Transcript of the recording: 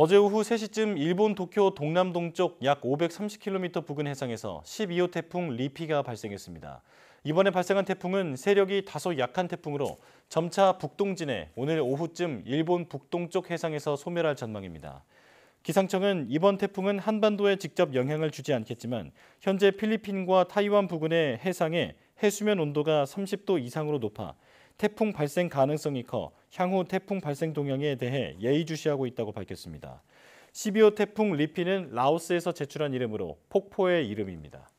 어제 오후 3시쯤 일본 도쿄 동남동쪽 약 530km 부근 해상에서 12호 태풍 리피가 발생했습니다. 이번에 발생한 태풍은 세력이 다소 약한 태풍으로 점차 북동진에 오늘 오후쯤 일본 북동쪽 해상에서 소멸할 전망입니다. 기상청은 이번 태풍은 한반도에 직접 영향을 주지 않겠지만 현재 필리핀과 타이완 부근의 해상에 해수면 온도가 30도 이상으로 높아 태풍 발생 가능성이 커 향후 태풍 발생 동향에 대해 예의주시하고 있다고 밝혔습니다. 12호 태풍 리피는 라오스에서 제출한 이름으로 폭포의 이름입니다.